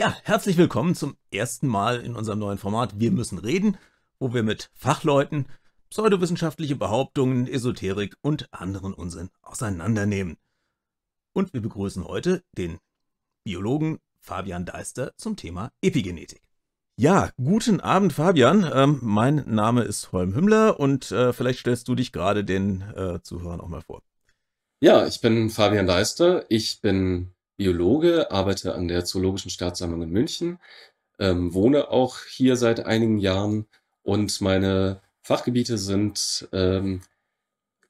Ja, herzlich willkommen zum ersten Mal in unserem neuen Format Wir müssen reden, wo wir mit Fachleuten pseudowissenschaftliche Behauptungen, Esoterik und anderen Unsinn auseinandernehmen. Und wir begrüßen heute den Biologen Fabian Deister zum Thema Epigenetik. Ja, guten Abend Fabian. Ähm, mein Name ist Holm Hümmler und äh, vielleicht stellst du dich gerade den äh, Zuhörern auch mal vor. Ja, ich bin Fabian Deister. Ich bin Biologe, arbeite an der Zoologischen Staatssammlung in München, ähm, wohne auch hier seit einigen Jahren und meine Fachgebiete sind ähm,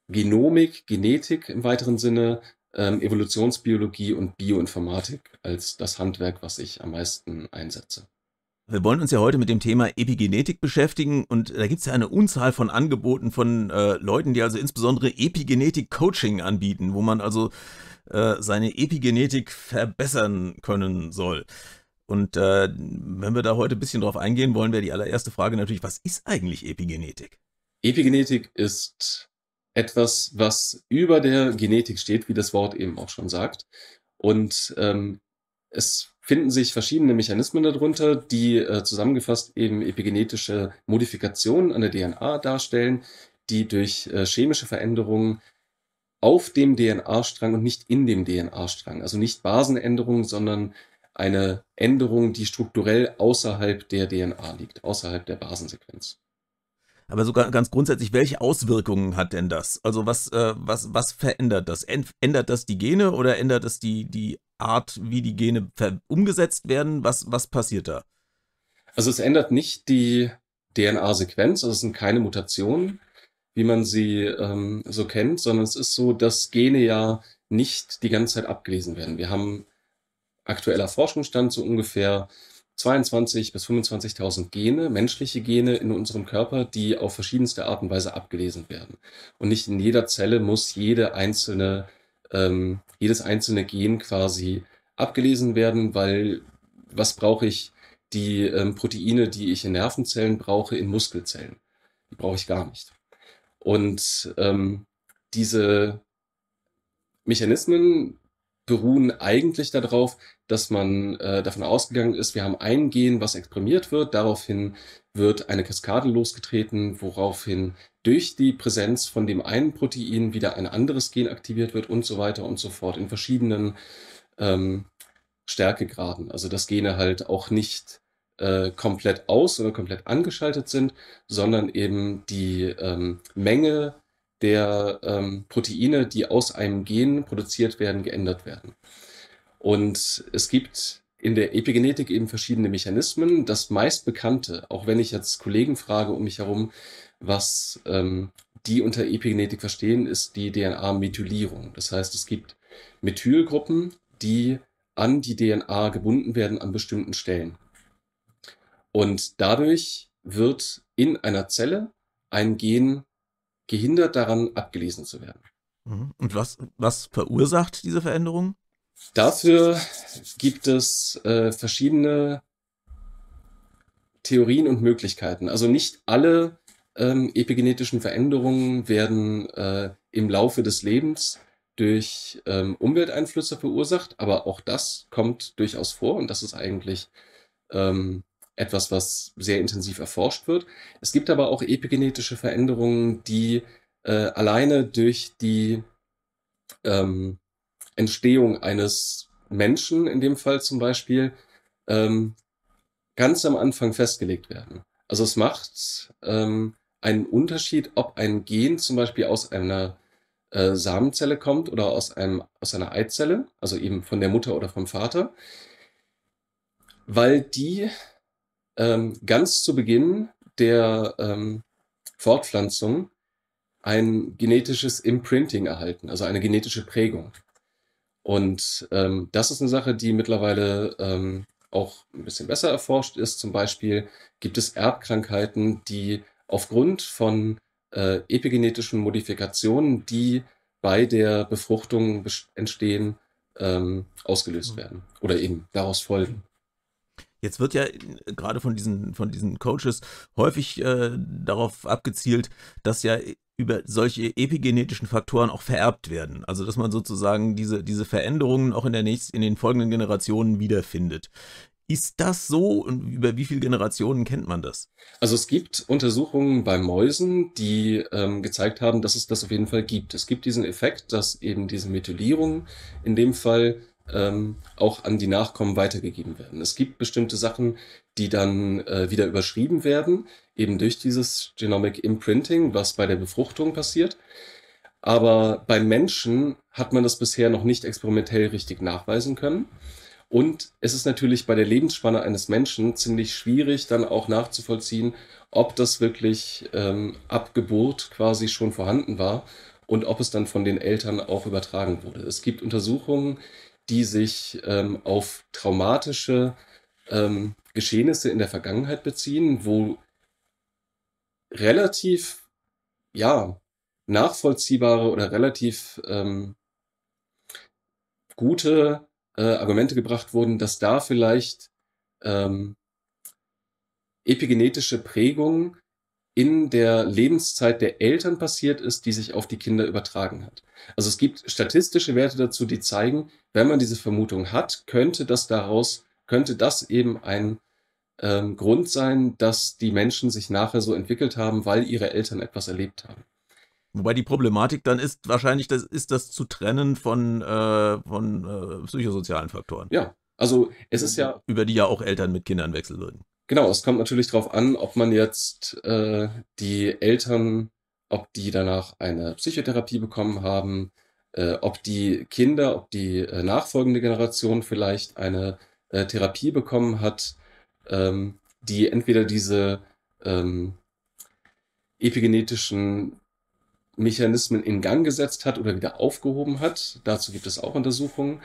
Genomik, Genetik im weiteren Sinne, ähm, Evolutionsbiologie und Bioinformatik als das Handwerk, was ich am meisten einsetze. Wir wollen uns ja heute mit dem Thema Epigenetik beschäftigen und da gibt es ja eine Unzahl von Angeboten von äh, Leuten, die also insbesondere Epigenetik-Coaching anbieten, wo man also äh, seine Epigenetik verbessern können soll. Und äh, wenn wir da heute ein bisschen drauf eingehen wollen, wäre die allererste Frage natürlich, was ist eigentlich Epigenetik? Epigenetik ist etwas, was über der Genetik steht, wie das Wort eben auch schon sagt. Und ähm, es finden sich verschiedene Mechanismen darunter, die äh, zusammengefasst eben epigenetische Modifikationen an der DNA darstellen, die durch äh, chemische Veränderungen auf dem DNA-Strang und nicht in dem DNA-Strang. Also nicht Basenänderung, sondern eine Änderung, die strukturell außerhalb der DNA liegt, außerhalb der Basensequenz. Aber sogar ganz grundsätzlich, welche Auswirkungen hat denn das? Also was, äh, was, was verändert das? Ändert das die Gene oder ändert das die, die Art, wie die Gene umgesetzt werden? Was, was passiert da? Also es ändert nicht die DNA-Sequenz, also es sind keine Mutationen, wie man sie ähm, so kennt, sondern es ist so, dass Gene ja nicht die ganze Zeit abgelesen werden. Wir haben aktueller Forschungsstand so ungefähr 22.000 bis 25.000 Gene, menschliche Gene in unserem Körper, die auf verschiedenste Art und Weise abgelesen werden. Und nicht in jeder Zelle muss jede einzelne, ähm, jedes einzelne Gen quasi abgelesen werden, weil was brauche ich? Die ähm, Proteine, die ich in Nervenzellen brauche, in Muskelzellen. Die brauche ich gar nicht. Und ähm, diese Mechanismen beruhen eigentlich darauf, dass man äh, davon ausgegangen ist, wir haben ein Gen, was exprimiert wird, daraufhin wird eine Kaskade losgetreten, woraufhin durch die Präsenz von dem einen Protein wieder ein anderes Gen aktiviert wird und so weiter und so fort in verschiedenen ähm, Stärkegraden. Also dass Gene halt auch nicht äh, komplett aus oder komplett angeschaltet sind, sondern eben die ähm, Menge der ähm, Proteine, die aus einem Gen produziert werden, geändert werden. Und es gibt in der Epigenetik eben verschiedene Mechanismen. Das meistbekannte, auch wenn ich jetzt Kollegen frage um mich herum, was ähm, die unter Epigenetik verstehen, ist die DNA-Methylierung. Das heißt, es gibt Methylgruppen, die an die DNA gebunden werden an bestimmten Stellen. Und dadurch wird in einer Zelle ein Gen gehindert daran, abgelesen zu werden. Mhm. Und was, was verursacht diese Veränderung? Dafür gibt es äh, verschiedene Theorien und Möglichkeiten. Also nicht alle ähm, epigenetischen Veränderungen werden äh, im Laufe des Lebens durch ähm, Umwelteinflüsse verursacht, aber auch das kommt durchaus vor und das ist eigentlich ähm, etwas, was sehr intensiv erforscht wird. Es gibt aber auch epigenetische Veränderungen, die äh, alleine durch die ähm, Entstehung eines Menschen, in dem Fall zum Beispiel, ähm, ganz am Anfang festgelegt werden. Also es macht ähm, einen Unterschied, ob ein Gen zum Beispiel aus einer äh, Samenzelle kommt oder aus, einem, aus einer Eizelle, also eben von der Mutter oder vom Vater, weil die ähm, ganz zu Beginn der ähm, Fortpflanzung ein genetisches Imprinting erhalten, also eine genetische Prägung. Und ähm, das ist eine Sache, die mittlerweile ähm, auch ein bisschen besser erforscht ist. Zum Beispiel gibt es Erbkrankheiten, die aufgrund von äh, epigenetischen Modifikationen, die bei der Befruchtung entstehen, ähm, ausgelöst mhm. werden oder eben daraus folgen. Jetzt wird ja äh, gerade von diesen, von diesen Coaches häufig äh, darauf abgezielt, dass ja über solche epigenetischen Faktoren auch vererbt werden. Also dass man sozusagen diese, diese Veränderungen auch in, der nächsten, in den folgenden Generationen wiederfindet. Ist das so und über wie viele Generationen kennt man das? Also es gibt Untersuchungen bei Mäusen, die ähm, gezeigt haben, dass es das auf jeden Fall gibt. Es gibt diesen Effekt, dass eben diese Methylierung in dem Fall ähm, auch an die Nachkommen weitergegeben werden. Es gibt bestimmte Sachen, die dann äh, wieder überschrieben werden, eben durch dieses Genomic Imprinting, was bei der Befruchtung passiert. Aber beim Menschen hat man das bisher noch nicht experimentell richtig nachweisen können. Und es ist natürlich bei der Lebensspanne eines Menschen ziemlich schwierig, dann auch nachzuvollziehen, ob das wirklich ähm, ab Geburt quasi schon vorhanden war und ob es dann von den Eltern auch übertragen wurde. Es gibt Untersuchungen, die sich ähm, auf traumatische ähm, Geschehnisse in der Vergangenheit beziehen, wo relativ, ja, nachvollziehbare oder relativ ähm, gute äh, Argumente gebracht wurden, dass da vielleicht ähm, epigenetische Prägungen in der Lebenszeit der Eltern passiert ist, die sich auf die Kinder übertragen hat. Also es gibt statistische Werte dazu, die zeigen, wenn man diese Vermutung hat, könnte das daraus, könnte das eben ein ähm, Grund sein, dass die Menschen sich nachher so entwickelt haben, weil ihre Eltern etwas erlebt haben. Wobei die Problematik dann ist, wahrscheinlich das, ist das zu trennen von, äh, von äh, psychosozialen Faktoren. Ja, also es ist ja. Über die ja auch Eltern mit Kindern wechseln würden. Genau, es kommt natürlich darauf an, ob man jetzt äh, die Eltern, ob die danach eine Psychotherapie bekommen haben, äh, ob die Kinder, ob die äh, nachfolgende Generation vielleicht eine äh, Therapie bekommen hat, ähm, die entweder diese ähm, epigenetischen Mechanismen in Gang gesetzt hat oder wieder aufgehoben hat. Dazu gibt es auch Untersuchungen.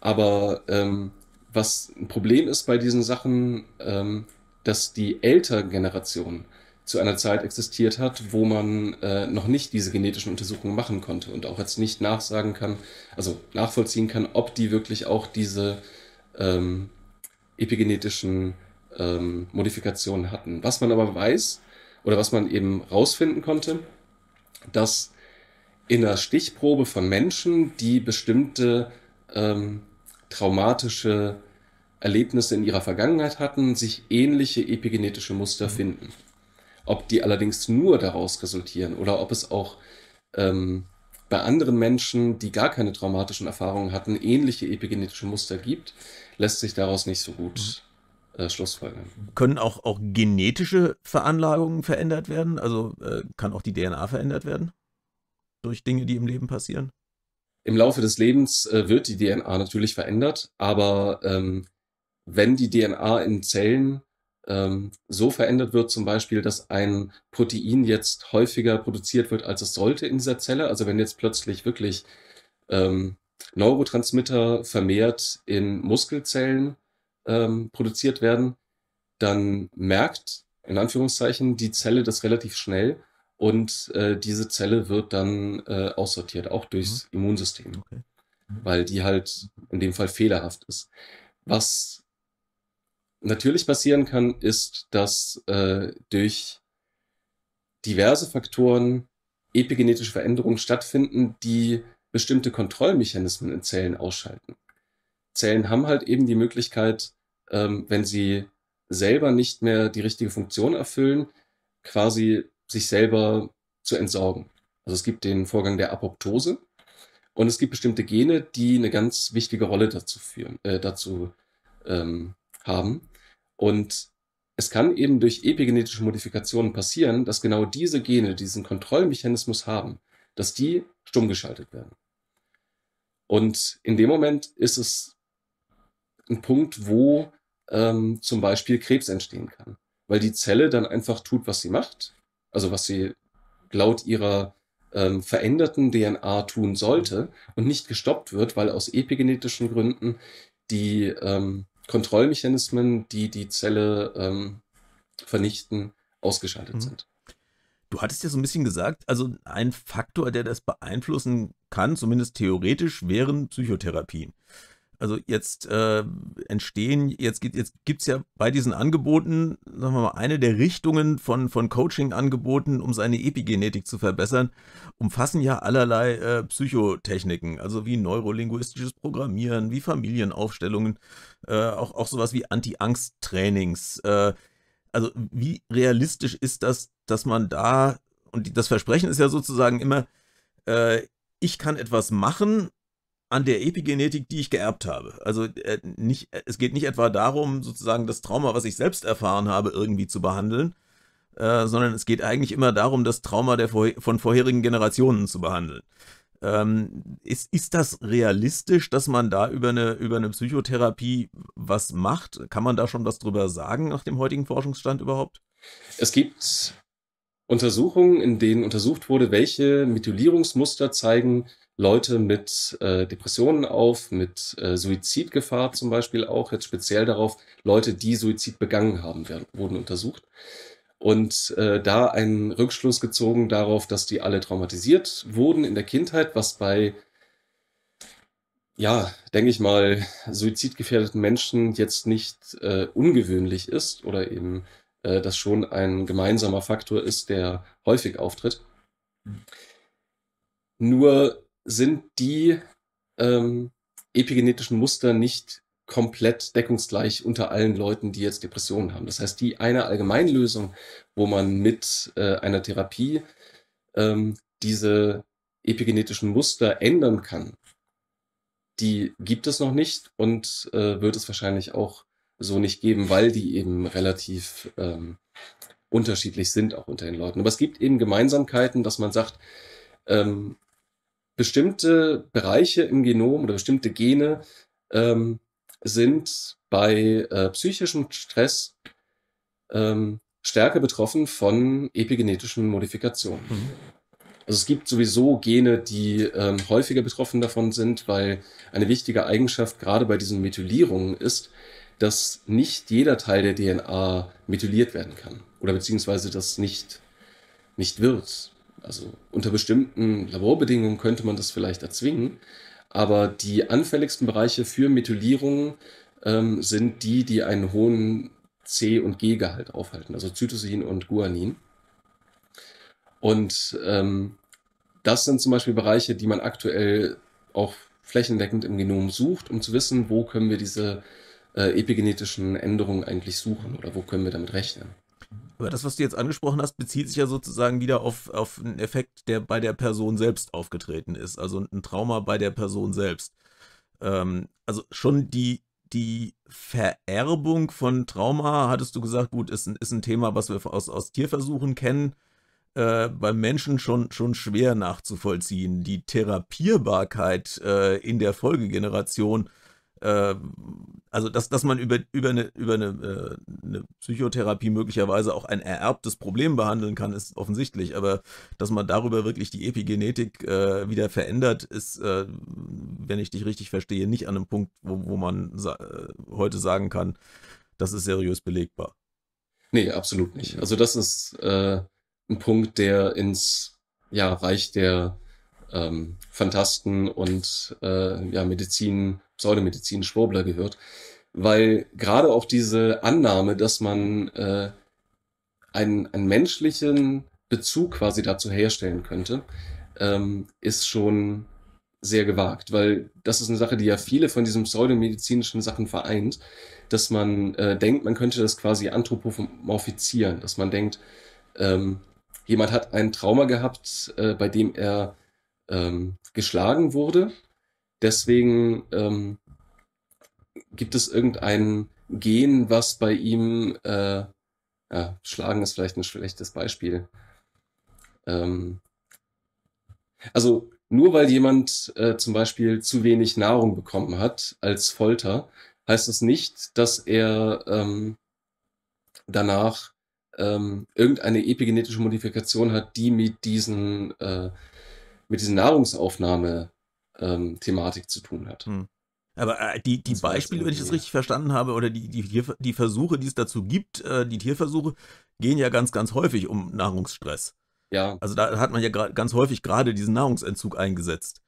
Aber ähm, was ein Problem ist bei diesen Sachen, ähm, dass die ältere Generation zu einer Zeit existiert hat, wo man äh, noch nicht diese genetischen Untersuchungen machen konnte und auch jetzt nicht nachsagen kann, also nachvollziehen kann, ob die wirklich auch diese ähm, epigenetischen ähm, Modifikationen hatten. Was man aber weiß oder was man eben rausfinden konnte, dass in der Stichprobe von Menschen, die bestimmte ähm, traumatische Erlebnisse in ihrer Vergangenheit hatten, sich ähnliche epigenetische Muster mhm. finden. Ob die allerdings nur daraus resultieren oder ob es auch ähm, bei anderen Menschen, die gar keine traumatischen Erfahrungen hatten, ähnliche epigenetische Muster gibt, lässt sich daraus nicht so gut mhm. äh, schlussfolgern. Können auch, auch genetische Veranlagungen verändert werden? Also äh, kann auch die DNA verändert werden? Durch Dinge, die im Leben passieren? Im Laufe des Lebens äh, wird die DNA natürlich verändert, aber ähm, wenn die DNA in Zellen ähm, so verändert wird, zum Beispiel, dass ein Protein jetzt häufiger produziert wird, als es sollte in dieser Zelle, also wenn jetzt plötzlich wirklich ähm, Neurotransmitter vermehrt in Muskelzellen ähm, produziert werden, dann merkt in Anführungszeichen die Zelle das relativ schnell und äh, diese Zelle wird dann äh, aussortiert, auch durchs mhm. Immunsystem, okay. mhm. weil die halt in dem Fall fehlerhaft ist. Was natürlich passieren kann, ist, dass äh, durch diverse Faktoren epigenetische Veränderungen stattfinden, die bestimmte Kontrollmechanismen in Zellen ausschalten. Zellen haben halt eben die Möglichkeit, ähm, wenn sie selber nicht mehr die richtige Funktion erfüllen, quasi sich selber zu entsorgen. Also es gibt den Vorgang der Apoptose und es gibt bestimmte Gene, die eine ganz wichtige Rolle dazu führen, äh, dazu ähm, haben. Und es kann eben durch epigenetische Modifikationen passieren, dass genau diese Gene, die diesen Kontrollmechanismus haben, dass die stumm geschaltet werden. Und in dem Moment ist es ein Punkt, wo ähm, zum Beispiel Krebs entstehen kann, weil die Zelle dann einfach tut, was sie macht, also was sie laut ihrer ähm, veränderten DNA tun sollte und nicht gestoppt wird, weil aus epigenetischen Gründen die ähm, Kontrollmechanismen, die die Zelle ähm, vernichten, ausgeschaltet mhm. sind. Du hattest ja so ein bisschen gesagt, also ein Faktor, der das beeinflussen kann, zumindest theoretisch, wären Psychotherapien. Also jetzt äh, entstehen, jetzt, gibt, jetzt gibt es ja bei diesen Angeboten, sagen wir mal, eine der Richtungen von, von Coaching-Angeboten, um seine Epigenetik zu verbessern, umfassen ja allerlei äh, Psychotechniken, also wie neurolinguistisches Programmieren, wie Familienaufstellungen, äh, auch, auch sowas wie Anti-Angst-Trainings. Äh, also wie realistisch ist das, dass man da, und das Versprechen ist ja sozusagen immer, äh, ich kann etwas machen, an der Epigenetik, die ich geerbt habe. Also äh, nicht, äh, es geht nicht etwa darum, sozusagen das Trauma, was ich selbst erfahren habe, irgendwie zu behandeln, äh, sondern es geht eigentlich immer darum, das Trauma der vor, von vorherigen Generationen zu behandeln. Ähm, ist, ist das realistisch, dass man da über eine, über eine Psychotherapie was macht? Kann man da schon was drüber sagen nach dem heutigen Forschungsstand überhaupt? Es gibt Untersuchungen, in denen untersucht wurde, welche Methylierungsmuster zeigen Leute mit äh, Depressionen auf, mit äh, Suizidgefahr zum Beispiel auch, jetzt speziell darauf, Leute, die Suizid begangen haben, werden, wurden untersucht. Und äh, da einen Rückschluss gezogen darauf, dass die alle traumatisiert wurden in der Kindheit, was bei, ja, denke ich mal, suizidgefährdeten Menschen jetzt nicht äh, ungewöhnlich ist oder eben äh, das schon ein gemeinsamer Faktor ist, der häufig auftritt. Mhm. Nur sind die ähm, epigenetischen Muster nicht komplett deckungsgleich unter allen Leuten, die jetzt Depressionen haben. Das heißt, die eine Allgemeinlösung, wo man mit äh, einer Therapie ähm, diese epigenetischen Muster ändern kann, die gibt es noch nicht und äh, wird es wahrscheinlich auch so nicht geben, weil die eben relativ ähm, unterschiedlich sind, auch unter den Leuten. Aber es gibt eben Gemeinsamkeiten, dass man sagt, ähm, bestimmte Bereiche im Genom oder bestimmte Gene ähm, sind bei äh, psychischem Stress ähm, stärker betroffen von epigenetischen Modifikationen. Mhm. Also es gibt sowieso Gene, die ähm, häufiger betroffen davon sind, weil eine wichtige Eigenschaft gerade bei diesen Methylierungen ist, dass nicht jeder Teil der DNA methyliert werden kann oder beziehungsweise das nicht, nicht wird. Also unter bestimmten Laborbedingungen könnte man das vielleicht erzwingen, aber die anfälligsten Bereiche für Methylierung ähm, sind die, die einen hohen C- und G-Gehalt aufhalten, also Zytosin und Guanin. Und ähm, das sind zum Beispiel Bereiche, die man aktuell auch flächendeckend im Genom sucht, um zu wissen, wo können wir diese äh, epigenetischen Änderungen eigentlich suchen oder wo können wir damit rechnen. Aber das, was du jetzt angesprochen hast, bezieht sich ja sozusagen wieder auf, auf einen Effekt, der bei der Person selbst aufgetreten ist. Also ein Trauma bei der Person selbst. Ähm, also schon die, die Vererbung von Trauma, hattest du gesagt, gut, ist, ist ein Thema, was wir aus, aus Tierversuchen kennen. Äh, beim Menschen schon, schon schwer nachzuvollziehen. Die Therapierbarkeit äh, in der Folgegeneration äh, also dass, dass man über, über, eine, über eine, äh, eine Psychotherapie möglicherweise auch ein ererbtes Problem behandeln kann, ist offensichtlich. Aber dass man darüber wirklich die Epigenetik äh, wieder verändert, ist, äh, wenn ich dich richtig verstehe, nicht an einem Punkt, wo, wo man sa äh, heute sagen kann, das ist seriös belegbar. Nee, absolut nicht. Also das ist äh, ein Punkt, der ins ja, Reich der ähm, Fantasten und äh, ja, Medizin Pseudomedizin Schwurbler gehört, weil gerade auch diese Annahme, dass man äh, einen, einen menschlichen Bezug quasi dazu herstellen könnte, ähm, ist schon sehr gewagt, weil das ist eine Sache, die ja viele von diesen pseudomedizinischen Sachen vereint, dass man äh, denkt, man könnte das quasi anthropomorphisieren, dass man denkt, ähm, jemand hat ein Trauma gehabt, äh, bei dem er ähm, geschlagen wurde Deswegen ähm, gibt es irgendein Gen, was bei ihm äh, ja, schlagen ist vielleicht ein schlechtes Beispiel. Ähm, also nur weil jemand äh, zum Beispiel zu wenig Nahrung bekommen hat als Folter, heißt es das nicht, dass er ähm, danach ähm, irgendeine epigenetische Modifikation hat, die mit diesen äh, mit diesen Nahrungsaufnahme ähm, Thematik zu tun hat. Hm. Aber äh, die, die Beispiele, wenn ich das richtig verstanden habe, oder die, die, die Versuche, die es dazu gibt, äh, die Tierversuche, gehen ja ganz, ganz häufig um Nahrungsstress. Ja. Also da hat man ja ganz häufig gerade diesen Nahrungsentzug eingesetzt.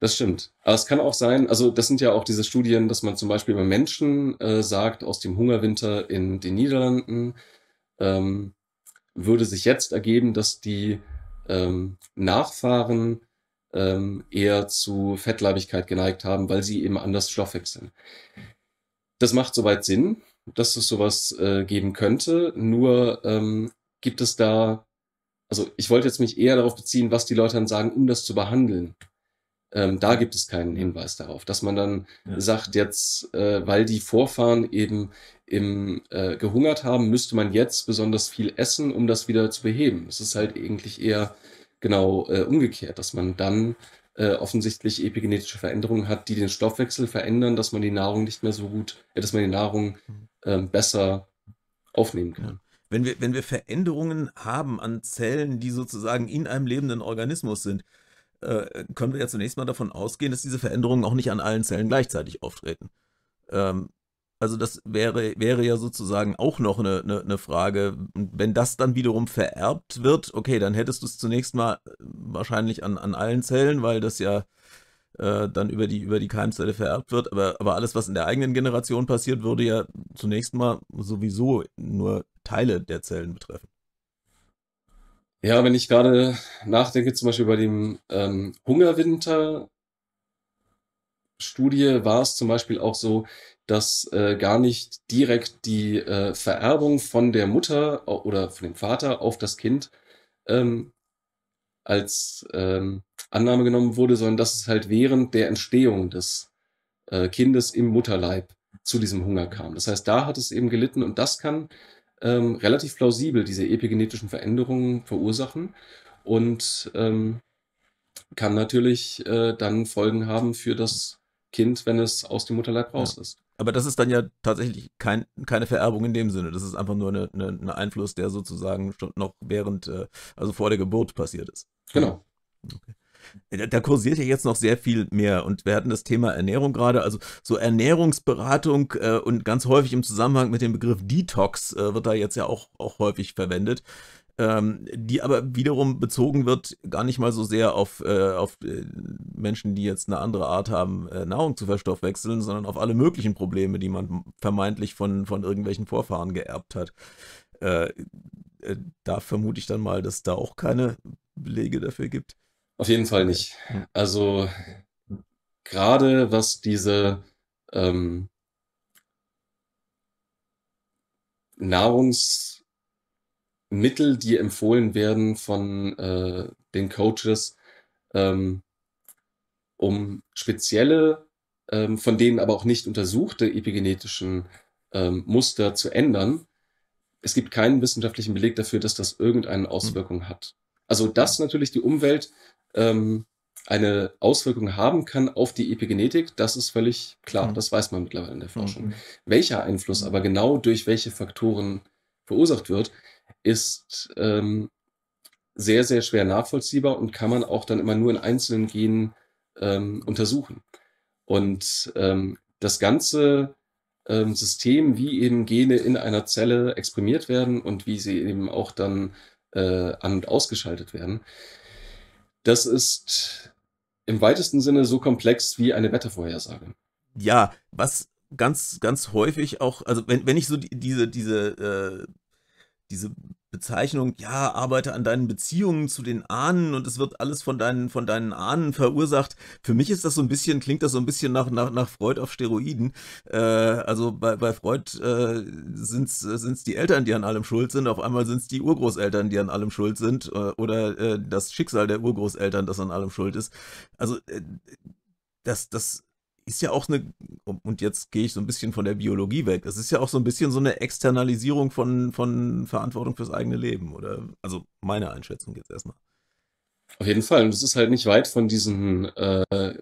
Das stimmt. Aber es kann auch sein, also das sind ja auch diese Studien, dass man zum Beispiel bei Menschen äh, sagt, aus dem Hungerwinter in den Niederlanden ähm, würde sich jetzt ergeben, dass die ähm, Nachfahren ähm, eher zu Fettleibigkeit geneigt haben, weil sie eben anders Stoff wechseln. Das macht soweit Sinn, dass es sowas äh, geben könnte. Nur ähm, gibt es da, also ich wollte jetzt mich eher darauf beziehen, was die Leute dann sagen, um das zu behandeln. Ähm, da gibt es keinen Hinweis darauf, dass man dann ja. sagt, jetzt, äh, weil die Vorfahren eben im, äh, gehungert haben, müsste man jetzt besonders viel essen, um das wieder zu beheben. Es ist halt eigentlich eher genau äh, umgekehrt, dass man dann äh, offensichtlich epigenetische Veränderungen hat, die den Stoffwechsel verändern, dass man die Nahrung nicht mehr so gut, äh, dass man die Nahrung mhm. ähm, besser aufnehmen kann. Wenn wir, wenn wir Veränderungen haben an Zellen, die sozusagen in einem lebenden Organismus sind, äh, können wir ja zunächst mal davon ausgehen, dass diese Veränderungen auch nicht an allen Zellen gleichzeitig auftreten. Ähm, also das wäre, wäre ja sozusagen auch noch eine, eine, eine Frage. Wenn das dann wiederum vererbt wird, okay, dann hättest du es zunächst mal äh, wahrscheinlich an, an allen Zellen, weil das ja äh, dann über die, über die Keimzelle vererbt wird. Aber, aber alles, was in der eigenen Generation passiert, würde ja zunächst mal sowieso nur Teile der Zellen betreffen. Ja, wenn ich gerade nachdenke, zum Beispiel bei dem ähm, Hungerwinter, Studie war es zum Beispiel auch so, dass äh, gar nicht direkt die äh, Vererbung von der Mutter oder von dem Vater auf das Kind ähm, als ähm, Annahme genommen wurde, sondern dass es halt während der Entstehung des äh, Kindes im Mutterleib zu diesem Hunger kam. Das heißt, da hat es eben gelitten und das kann ähm, relativ plausibel diese epigenetischen Veränderungen verursachen und ähm, kann natürlich äh, dann Folgen haben für das Kind, wenn es aus dem Mutterleib raus ja. ist. Aber das ist dann ja tatsächlich kein, keine Vererbung in dem Sinne. Das ist einfach nur ein eine, eine Einfluss, der sozusagen schon noch während, äh, also vor der Geburt passiert ist. Genau. Okay. Da kursiert ja jetzt noch sehr viel mehr und wir hatten das Thema Ernährung gerade, also so Ernährungsberatung äh, und ganz häufig im Zusammenhang mit dem Begriff Detox äh, wird da jetzt ja auch, auch häufig verwendet ähm, die aber wiederum bezogen wird gar nicht mal so sehr auf, äh, auf äh, Menschen, die jetzt eine andere Art haben, äh, Nahrung zu verstoffwechseln, sondern auf alle möglichen Probleme, die man vermeintlich von, von irgendwelchen Vorfahren geerbt hat. Äh, äh da vermute ich dann mal, dass da auch keine Belege dafür gibt. Auf jeden Fall nicht. Also gerade was diese ähm, Nahrungs Mittel, die empfohlen werden von äh, den Coaches, ähm, um spezielle, ähm, von denen aber auch nicht untersuchte epigenetischen ähm, Muster zu ändern. Es gibt keinen wissenschaftlichen Beleg dafür, dass das irgendeine hm. Auswirkung mhm. hat. Also dass natürlich die Umwelt ähm, eine Auswirkung haben kann auf die Epigenetik, das ist völlig klar, mhm. das weiß man mittlerweile in der hm. Forschung. Mhm. Welcher Einfluss hm. aber genau durch welche Faktoren verursacht wird, ist ähm, sehr, sehr schwer nachvollziehbar und kann man auch dann immer nur in einzelnen Genen ähm, untersuchen. Und ähm, das ganze ähm, System, wie eben Gene in einer Zelle exprimiert werden und wie sie eben auch dann äh, an- und ausgeschaltet werden, das ist im weitesten Sinne so komplex wie eine Wettervorhersage. Ja, was ganz, ganz häufig auch, also wenn, wenn ich so die, diese, diese äh, diese Bezeichnung, ja, arbeite an deinen Beziehungen zu den Ahnen und es wird alles von deinen, von deinen Ahnen verursacht. Für mich ist das so ein bisschen, klingt das so ein bisschen nach, nach, nach Freud auf Steroiden. Äh, also bei, bei Freud äh, sind es äh, die Eltern, die an allem schuld sind, auf einmal sind es die Urgroßeltern, die an allem schuld sind äh, oder äh, das Schicksal der Urgroßeltern, das an allem schuld ist. Also äh, das, das ist ja auch eine, und jetzt gehe ich so ein bisschen von der Biologie weg, das ist ja auch so ein bisschen so eine Externalisierung von, von Verantwortung fürs eigene Leben, oder? Also meine Einschätzung jetzt erstmal. Auf jeden Fall. Und es ist halt nicht weit von diesen, äh,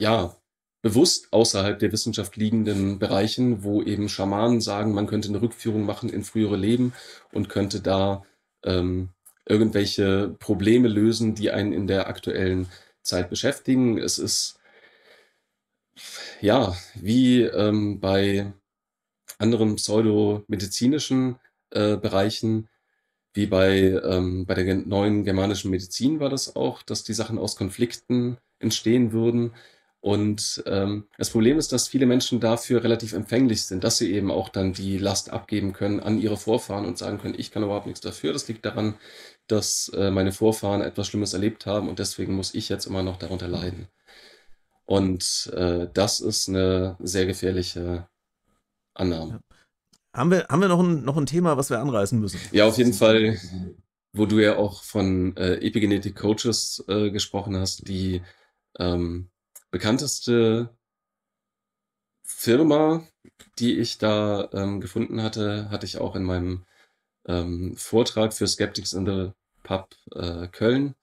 ja, bewusst außerhalb der Wissenschaft liegenden Bereichen, wo eben Schamanen sagen, man könnte eine Rückführung machen in frühere Leben und könnte da ähm, irgendwelche Probleme lösen, die einen in der aktuellen Zeit beschäftigen. Es ist ja, wie ähm, bei anderen pseudomedizinischen äh, Bereichen, wie bei, ähm, bei der neuen germanischen Medizin war das auch, dass die Sachen aus Konflikten entstehen würden. Und ähm, das Problem ist, dass viele Menschen dafür relativ empfänglich sind, dass sie eben auch dann die Last abgeben können an ihre Vorfahren und sagen können, ich kann überhaupt nichts dafür. Das liegt daran, dass äh, meine Vorfahren etwas Schlimmes erlebt haben und deswegen muss ich jetzt immer noch darunter leiden. Und äh, das ist eine sehr gefährliche Annahme. Ja. Haben wir, haben wir noch, ein, noch ein Thema, was wir anreißen müssen? Ja, auf jeden Fall, wo du ja auch von äh, Epigenetic coaches äh, gesprochen hast, die ähm, bekannteste Firma, die ich da ähm, gefunden hatte, hatte ich auch in meinem ähm, Vortrag für Skeptics in the Pub äh, Köln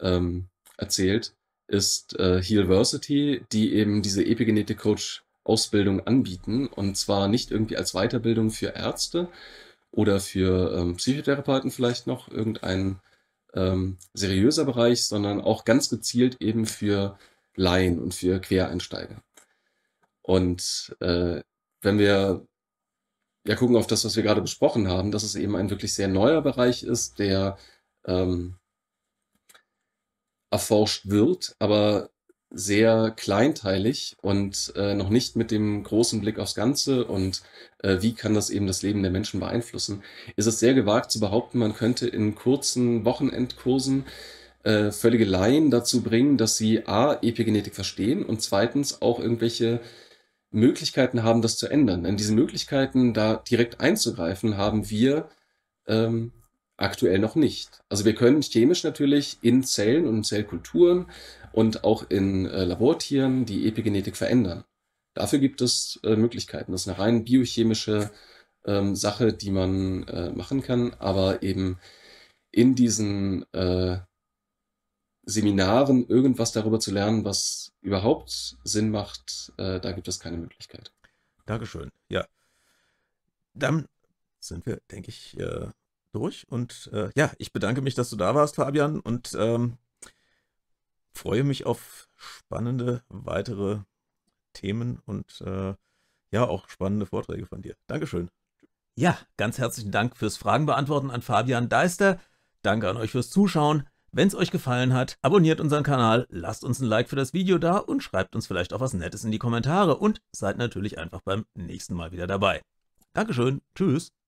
ähm, erzählt ist äh, Healversity, die eben diese Epigenetik-Coach-Ausbildung anbieten. Und zwar nicht irgendwie als Weiterbildung für Ärzte oder für ähm, Psychotherapeuten vielleicht noch irgendein ähm, seriöser Bereich, sondern auch ganz gezielt eben für Laien und für Quereinsteiger. Und äh, wenn wir ja gucken auf das, was wir gerade besprochen haben, dass es eben ein wirklich sehr neuer Bereich ist, der ähm, erforscht wird, aber sehr kleinteilig und äh, noch nicht mit dem großen Blick aufs Ganze und äh, wie kann das eben das Leben der Menschen beeinflussen, ist es sehr gewagt zu behaupten, man könnte in kurzen Wochenendkursen äh, völlige Laien dazu bringen, dass sie a. Epigenetik verstehen und zweitens auch irgendwelche Möglichkeiten haben, das zu ändern. Denn diese Möglichkeiten, da direkt einzugreifen, haben wir ähm, Aktuell noch nicht. Also wir können chemisch natürlich in Zellen und Zellkulturen und auch in äh, Labortieren die Epigenetik verändern. Dafür gibt es äh, Möglichkeiten. Das ist eine rein biochemische ähm, Sache, die man äh, machen kann, aber eben in diesen äh, Seminaren irgendwas darüber zu lernen, was überhaupt Sinn macht, äh, da gibt es keine Möglichkeit. Dankeschön. Ja. Dann sind wir, denke ich, äh, durch. Und äh, ja, ich bedanke mich, dass du da warst, Fabian, und ähm, freue mich auf spannende weitere Themen und äh, ja, auch spannende Vorträge von dir. Dankeschön. Ja, ganz herzlichen Dank fürs Fragen beantworten an Fabian Deister. Danke an euch fürs Zuschauen. Wenn es euch gefallen hat, abonniert unseren Kanal, lasst uns ein Like für das Video da und schreibt uns vielleicht auch was Nettes in die Kommentare und seid natürlich einfach beim nächsten Mal wieder dabei. Dankeschön, tschüss.